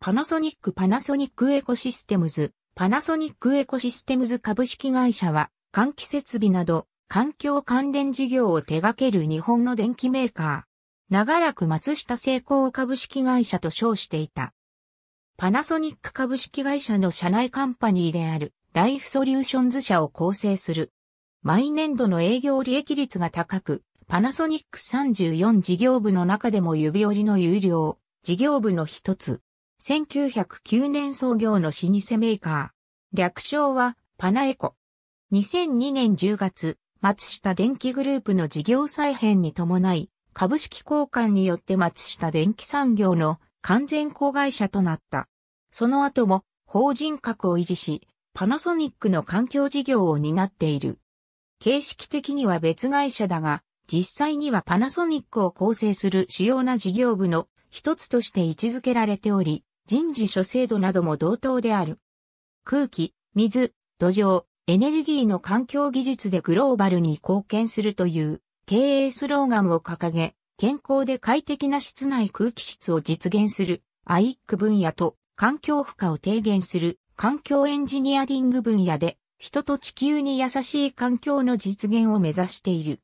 パナソニックパナソニックエコシステムズ、パナソニックエコシステムズ株式会社は、換気設備など、環境関連事業を手掛ける日本の電機メーカー。長らく松下製鋼株式会社と称していた。パナソニック株式会社の社内カンパニーである、ライフソリューションズ社を構成する。毎年度の営業利益率が高く、パナソニック34事業部の中でも指折りの有料事業部の一つ。1909年創業の老舗メーカー。略称はパナエコ。2002年10月、松下電機グループの事業再編に伴い、株式交換によって松下電機産業の完全子会社となった。その後も法人格を維持し、パナソニックの環境事業を担っている。形式的には別会社だが、実際にはパナソニックを構成する主要な事業部の一つとして位置づけられており、人事諸制度なども同等である。空気、水、土壌、エネルギーの環境技術でグローバルに貢献するという経営スローガンを掲げ、健康で快適な室内空気質を実現するアイック分野と環境負荷を低減する環境エンジニアリング分野で人と地球に優しい環境の実現を目指している。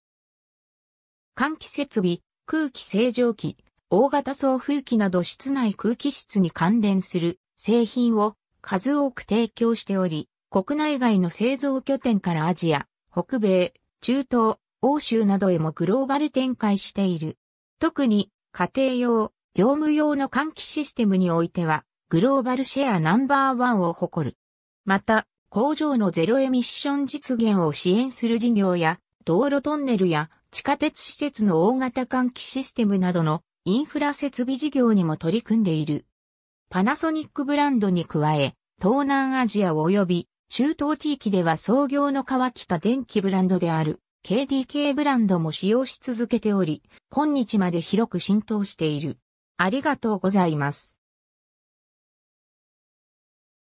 換気設備、空気清浄機、大型送風機など室内空気質に関連する製品を数多く提供しており、国内外の製造拠点からアジア、北米、中東、欧州などへもグローバル展開している。特に家庭用、業務用の換気システムにおいては、グローバルシェアナンバーワンを誇る。また、工場のゼロエミッション実現を支援する事業や、道路トンネルや地下鉄施設の大型換気システムなどのインフラ設備事業にも取り組んでいる。パナソニックブランドに加え、東南アジア及び中東地域では創業の川北電気ブランドである KDK ブランドも使用し続けており、今日まで広く浸透している。ありがとうございます。